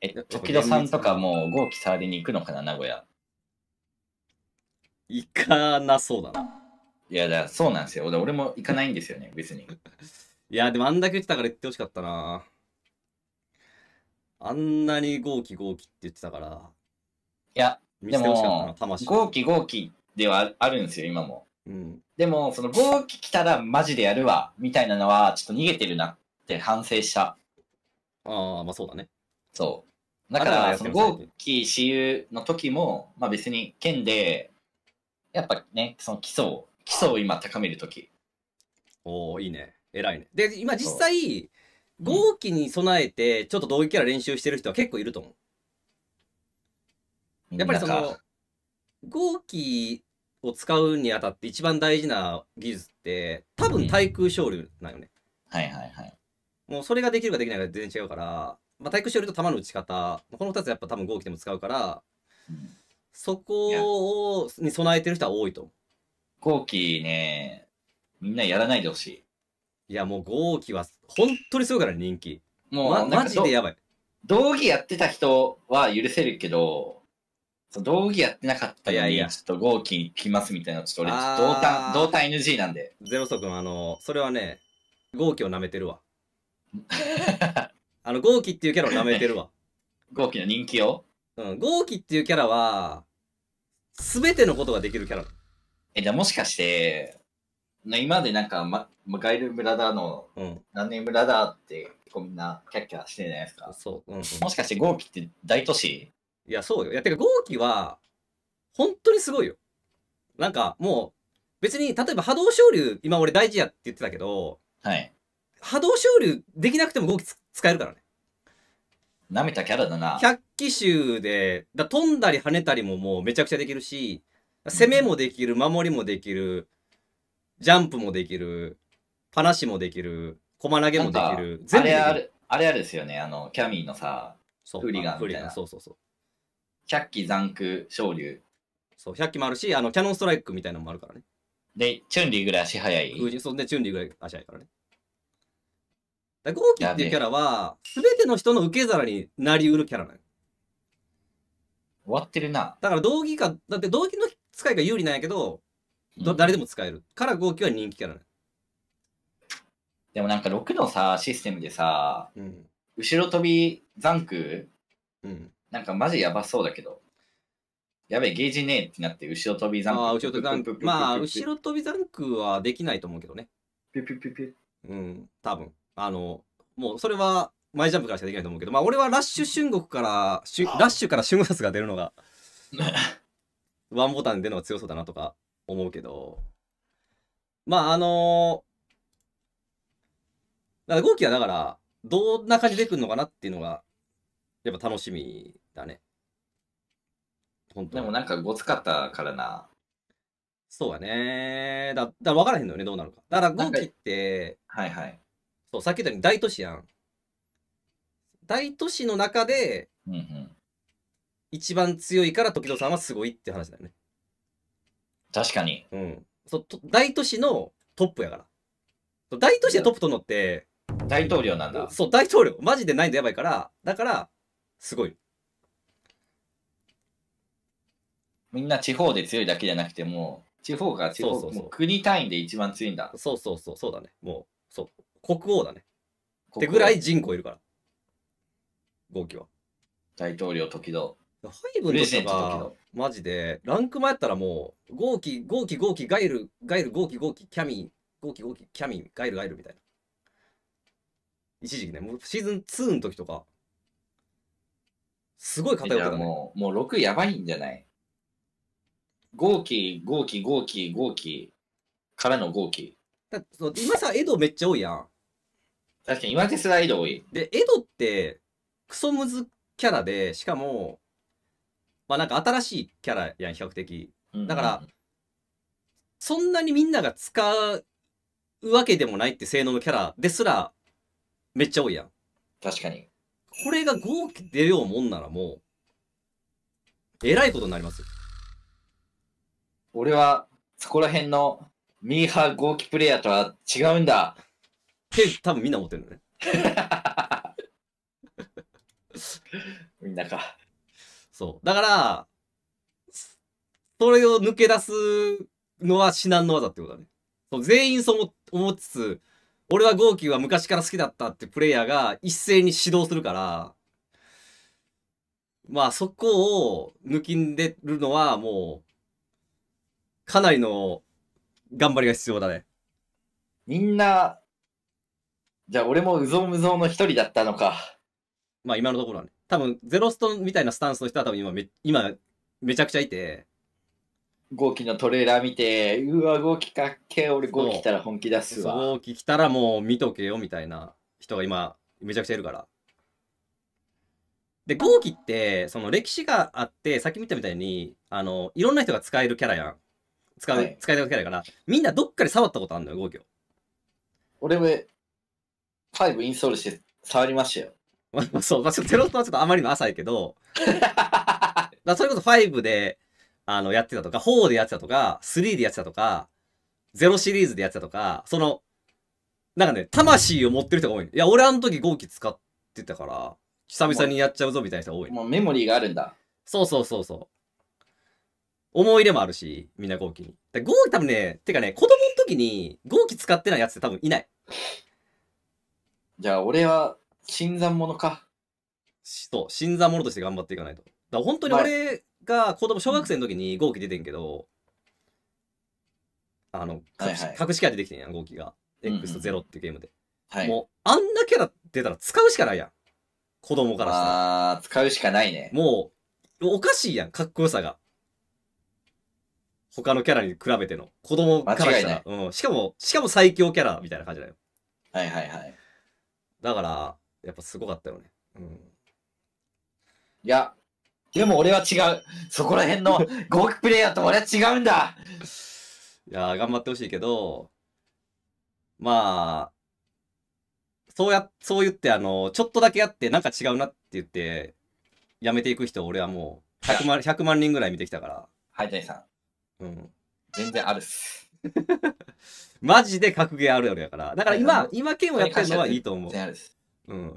え、時戸さんとかもう豪気触りに行くのかな、名古屋。行かなそうだな。いや、だそうなんですよ。俺も行かないんですよね、別に。いや、でもあんだけ言ってたから行ってほしかったな。あんなに豪気豪気って言ってたから。いや、見せてほしかったな、魂。豪気豪気ではあるんですよ、今も。うん、でも、その機来たらマジでやるわ、みたいなのは、ちょっと逃げてるなって反省した。ああ、まあそうだね。そう。だから、その5機私有の時も、まあ別に県で、やっぱね、その基礎を、基礎を今高める時。おおいいね。偉いね。で、今実際、5期に備えて、ちょっと同期キャラ練習してる人は結構いると思う。やっぱりその、5期を使うにあたって一番大事な技術って多分対空昇流なんよね、うん、はいはいはいもうそれができるかできないか全然違うから、まあ、対空勝利と弾の打ち方この2つやっぱ多分合機でも使うから、うん、そこをに備えてる人は多いと合機ねみんなやらないでほしいいやもう合機は本当にすごいから人気もう、ま、マジでやばい道着やってた人は許せるけど道義やってなかったいやいやちょっと合金行きますみたいな、ちょっと俺、同担、同担 NG なんで。ゼロソ君、あの、それはね、合金を舐めてるわ。あの、合金っていうキャラを舐めてるわ。合金の人気をうん、合金っていうキャラは、すべてのことができるキャラ。え、じゃあもしかして、今までなんか、ま、ガイル・ブラダーの、何年ブラダーって、こんなキャッキャしてるじゃないですか。そう。うん、うん、もしかして合金って大都市いや、そうよ。いや、てか、合気は、本当にすごいよ。なんか、もう、別に、例えば波動昇竜、今俺大事やって言ってたけど、はい。波動昇竜できなくても合気、使えるからね。舐めたキャラだな。百鬼衆で、だ飛んだり跳ねたりももうめちゃくちゃできるし、攻めもできる、守りもできる、ジャンプもできる、話もできる、駒投げもできる、全部できる。あれあれ、あれあるですよね、あの、キャミーのさ、フリガンみたいな。そうそうそう。百鬼残空昇竜。そう、百鬼もあるし、あの、キャノンストライクみたいなのもあるからね。で、チュンリーぐらい足早い。そんでチュンリーぐらい足早いからね。だゴーキっていうキャラは、すべての人の受け皿になりうるキャラなの。終わってるな。だから道義か、だって道義の使いが有利なんやけど、ど、うん、誰でも使える。からーキは人気キャラなの。でもなんか6のさ、システムでさ、うん、後ろ飛び残空、うん、なんかマジやばそうだけど、やべえ、ゲージねえってなって、後ろ飛びザンク。ああ、後ろ飛びまあ、後ろ飛びザンクはできないと思うけどね。ピュピュピュピュ。うん、多分。あの、もうそれは、前ジャンプからしかできないと思うけど、まあ俺はラッシュ春国から、しゅラッシュから春殺が出るのが、ワンボタンで出るのが強そうだなとか思うけど、まああのー、だからゴはだから、どんな感じでくるのかなっていうのが、やっぱ楽しみだね。本当でもなんかごつかったからな。そうだね。だ、だ分からへんのよね、どうなるか。だから5期って、はいはい。そう、さっき言ったように大都市やん。大都市の中で、うんうん、一番強いから時戸さんはすごいって話だよね。確かに。うん。そ大都市のトップやから。大都市でトップ取のって、大統領なんだ。そう、大統領。マジでないでやばいから、だから、すごい。みんな地方で強いだけじゃなくてもう地方が地方そうそうそうう国単位で一番強いんだそうそうそう、そうだね。もう、そう。国王だね。ってぐらい人口いるから。ゴーキは。大統領時々ハイブンとしてはマジで、ランク前やったらもう、ゴーキ、ゴーキ、ゴーキ、ガイル、ガイル、ゴーキ、ゴーキ、キャミン、ゴーキ、ゴーキ、キャミン、ガイル、ガイルみたいな。一時期ね、もうシーズン2の時とか、すごい偏ってたね。もうもう6やばいんじゃない豪気、豪気、豪気、豪気からの豪気。だそ今さ、江戸めっちゃ多いやん。確かに今手すら江戸多い。で、江戸って、クソムズキャラで、しかも、まあなんか新しいキャラやん、比較的。だから、そんなにみんなが使うわけでもないって性能のキャラですら、めっちゃ多いやん。確かに。これが豪気出ようもんならもう、えらいことになります俺はそこら辺のミーハー合気プレイヤーとは違うんだ。って多分みんな思ってるね。みんなか。そう。だから、それを抜け出すのは至難の技ってことだね。そう全員そう思つつ、俺は号機は昔から好きだったってプレイヤーが一斉に指導するから、まあそこを抜きんでるのはもうかなりの頑張りが必要だね。みんな、じゃあ俺もうぞうむぞうの一人だったのか。まあ今のところはね。多分、ゼロストンみたいなスタンスの人は多分今め、今、めちゃくちゃいて。ゴーキのトレーラー見て、うわ、ゴーキかっけえ、俺ゴーキ来たら本気出すわ。ゴーキ来たらもう見とけよみたいな人が今、めちゃくちゃいるから。で、ゴーキって、その歴史があって、さっき見たみたいに、あの、いろんな人が使えるキャラやん。使い、たい手がけないから、みんなどっかで触ったことあるのよ、5行。俺も、5インストールして触りましたよ。まそう、まあ、ちょっとテロットはちょっとあまりの浅いけど、だそれこそ5であのやってたとか、4でやってたとか、3でやってたとか、0シリーズでやってたとか、その、なんかね、魂を持ってる人が多い。いや、俺あの時5機使ってたから、久々にやっちゃうぞみたいな人が多い。もうメモリーがあるんだ。そうそうそうそう。思い入れもあるし、みんな号機に。で、号機多分ね、てかね、子供の時に号機使ってないやつって多分いない。じゃあ俺は、新参者か。そう、新参者として頑張っていかないと。だ本当に俺が子供、小学生の時に号機出てんけど、あの、はいはい、隠しキャラ出てきてんやん、号機が。X と0っていうゲームで。はい、もう、あんなキャラ出たら使うしかないやん。子供からしたら。あ使うしかないね。もう、おかしいやん、かっこよさが。他のキャラに比べての。子供からしたら。うん。しかも、しかも最強キャラみたいな感じだよ。はいはいはい。だから、やっぱすごかったよね。うん。いや、でも俺は違う。そこら辺の合 区プレイヤーと俺は違うんだ。いやー、頑張ってほしいけど、まあ、そうや、そう言って、あの、ちょっとだけやって、なんか違うなって言って、やめていく人、俺はもう、100万、100万人ぐらい見てきたから、はい、谷さん。うん。全然あるっす。マジで格ゲーあるあるやから。だから今、今剣をやってるのはいいと思う。全然あるっす。うん。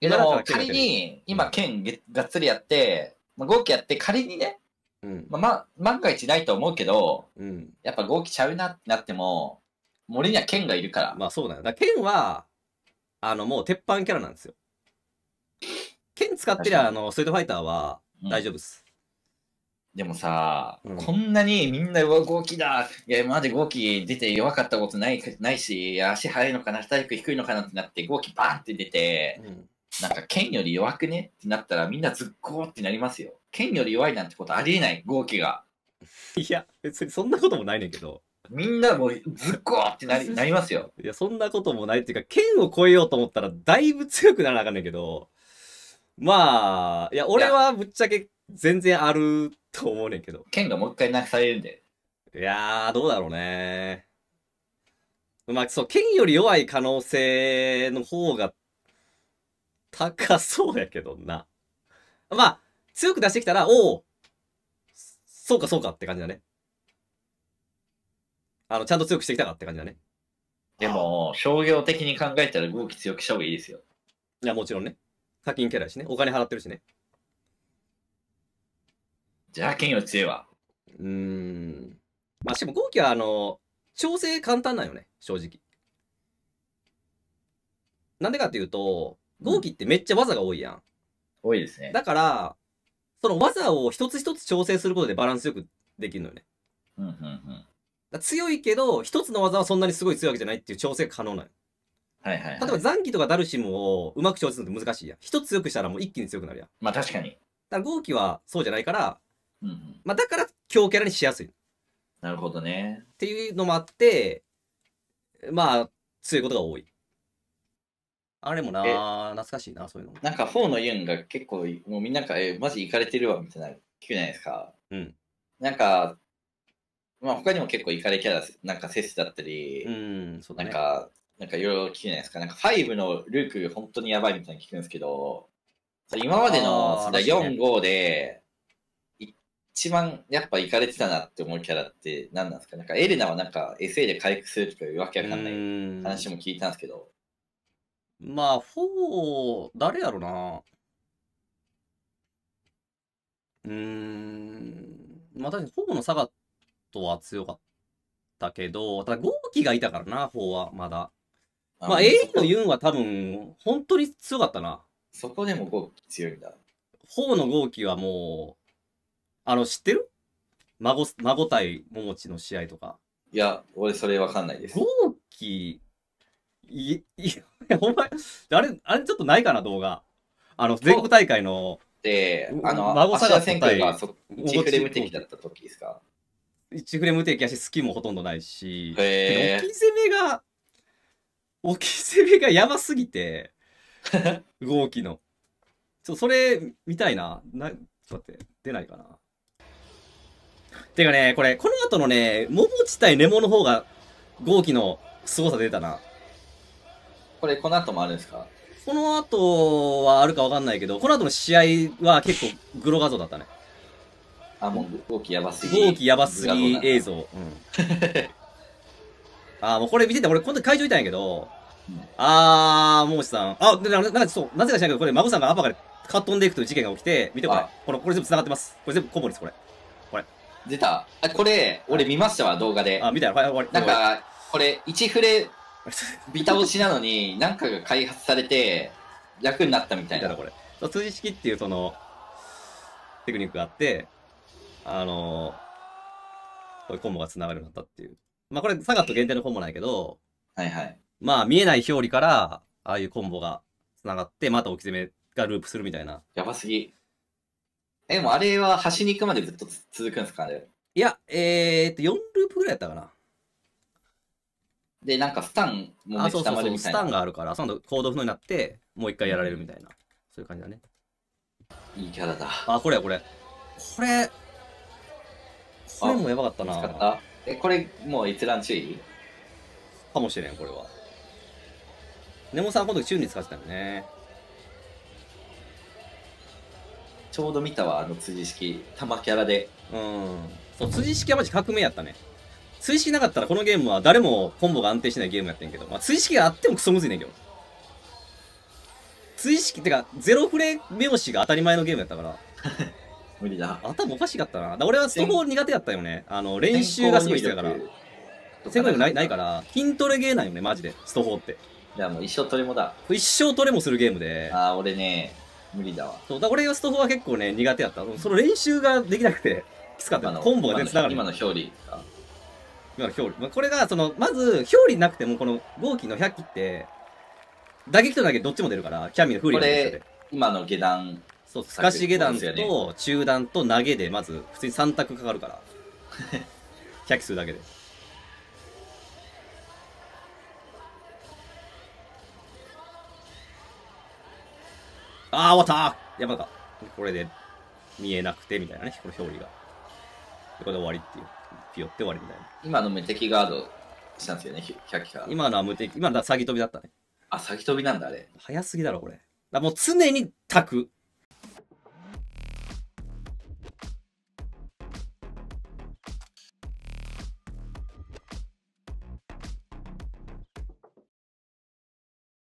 でも仮に今剣がっつりやって、まあ、5期やって仮にね、うん、まあ、万が一ないと思うけど、うん、やっぱ5期ちゃうなってなっても、森には剣がいるから。まあそうだよ。だ剣は、あのもう鉄板キャラなんですよ。剣使ってりゃ、あの、ストリートファイターは大丈夫です。うんでもさ、うん、こんなにみんな動きだ、いや、マジ動き出て弱かったことないないし、足速いのかな、体力低いのかなってなって、動きバーンって出て、うん、なんか剣より弱くねってなったら、みんなずっこーってなりますよ。剣より弱いなんてことありえない、動きが。いや、別にそんなこともないねんけど。みんなもうずっこーってなり なりますよ。いや、そんなこともないっていうか、剣を超えようと思ったら、だいぶ強くならなあかんねんけど、まあ、いや、俺はぶっちゃけ全然あると思うねんけど。剣がもう一回なくされるんで。いやー、どうだろうね。まあ、そう、剣より弱い可能性の方が高そうやけどな。まあ、強く出してきたら、おおそうかそうかって感じだね。あの、ちゃんと強くしてきたかって感じだね。でも、商業的に考えたら動き強くした方がいいですよ。いや、もちろんね。課金キャラやしね。お金払ってるしね。じゃあ、剣よ強いわ。うーん。まあ、しかも後期は、あの、調整簡単なんよね、正直。なんでかっていうと、合気ってめっちゃ技が多いやん。多いですね。だから、その技を一つ一つ調整することでバランスよくできるのよね。うんうんうん。強いけど、一つの技はそんなにすごい強いわけじゃないっていう調整が可能なの。はい、はいはい、例えば残機とかダルシムをうまく調整するのって難しいやん。一つ強くしたらもう一気に強くなるやん。まあ確かに。だから合気はそうじゃないから、うんまあ、だから強キャラにしやすい。なるほどね。っていうのもあって、まあ、強いことが多い。あれもな、懐かしいな、そういうのも。なんか、フォーのユンが結構、もうみんなが、え、マジ行かれてるわ、みたいな、聞くじゃないですか。うん。なんか、まあ、他にも結構行かれキャラ、なんか、セスだったり、うん、そうだね。なんか、なんかいろいろ聞くじゃないですか。なんか、5のルーク、本当にやばいみたいな聞くんですけど、今までの、4、5で、一番やっぱ行かれてたなって思うキャラって何なんですかなんかエレナはなんか SA で回復するとかいうわけわかんない話も聞いたんですけど。まあ、4、誰やろな。うーん。まあ確かに4のサガットは強かったけど、ただゴーキがいたからな、4はまだ。まあ、A のユンは多分、本当に強かったな。そこでもゴーキ強いんだ。4のゴーキはもう、あの、知ってる孫、孫対桃地の試合とか。いや、俺それわかんないです。ゴーキー、い、いや、ほんま、あれ、あれちょっとないかな、動画。あの、全国大会の。で、あの、孫探し対がそ1フレーム的だった時ですか ?1 フレーム的やし、スキーもほとんどないし、へ置き攻めが、置き攻めがやばすぎて、ゴーキの。ちょ、それ、見たいな。な、ちょっと待って、出ないかな。ていうかね、これ、この後のね、モブ自体ネモの方が、豪気の凄さ出たな。これ、この後もあるんですかこの後はあるかわかんないけど、この後の試合は結構グロ画像だったね。あ、もう、豪気やばすぎ。豪気やばすぎ映像。うん、あ、もうこれ見てて、俺、この時会場いたんやけど、うん、あー、もうさん。あ、でななんそう、なぜか知らんけど、これ、孫さんがアパからかっ飛んでいくという事件が起きて、見てこれ。このこれ全部繋がってます。これ全部コボです、これ。出たあ、これ、俺見ましたわ、動画で。あ、見たよ。はい、終わり。なんか、これ、1フレ、ビタ押しなのに、なんかが開発されて、楽になったみたいな。これ。数字式っていう、その、テクニックがあって、あのー、こういうコンボが繋がるようになったっていう。まあこれ、サガット限定のコンボなんやけど、はいはい。まあ見えない表裏から、ああいうコンボが繋がって、また置き攻めがループするみたいな。やばすぎ。え、もうあれは端に行くまでずっと続くんですかねいや、えー、っと、4ループぐらいやったかな。で、なんかスタンもめっちゃまそうそうスタンがあるから、そのコード不能になって、もう一回やられるみたいな、そういう感じだね。いいキャラだ。あ、これや、これ。これ、これもやばかったな。ったえ、これ、もう閲覧注意かもしれん、これは。ネモさん、今度チューンに使ってたよね。ちょうど見たわあの辻式玉キャラでうんそう辻式はマジ革命やったね辻式なかったらこのゲームは誰もコンボが安定しないゲームやってんけど、まあ、辻式があってもクソむずいねんけど辻式ってかゼロフレ拍子が当たり前のゲームやったから 無理だ頭おかしかったな俺はストー苦手やったよねあの練習がすごい必要やから1500ないないから筋トレゲーなんよねマジでストフォーってじゃあもう一生トレもだ一生トレもするゲームでああ俺ね無理だわ。そう、だから俺はストフは結構ね、苦手やった。その練習ができなくて、きつかったの。コンボが全然ながる。今の表裏。今の表裏。まあ、これが、その、まず、表裏なくても、この、合金の100機って、打撃と投げどっちも出るから、キャミの不利なんです今の下段。そう、透かし下段と、中段と投げで、まず、普通に3択かかるから。100機するだけで。ああ、終わったやばか。これで見えなくてみたいなね、この表裏が。これで終わりっていう。ピヨって終わりみたいな。今の無敵ガードしたんですよね、100から。今のは無敵、今のは詐欺飛びだったね。あ、詐欺飛びなんだ、あれ。早すぎだろ、これ。だもう常にタク。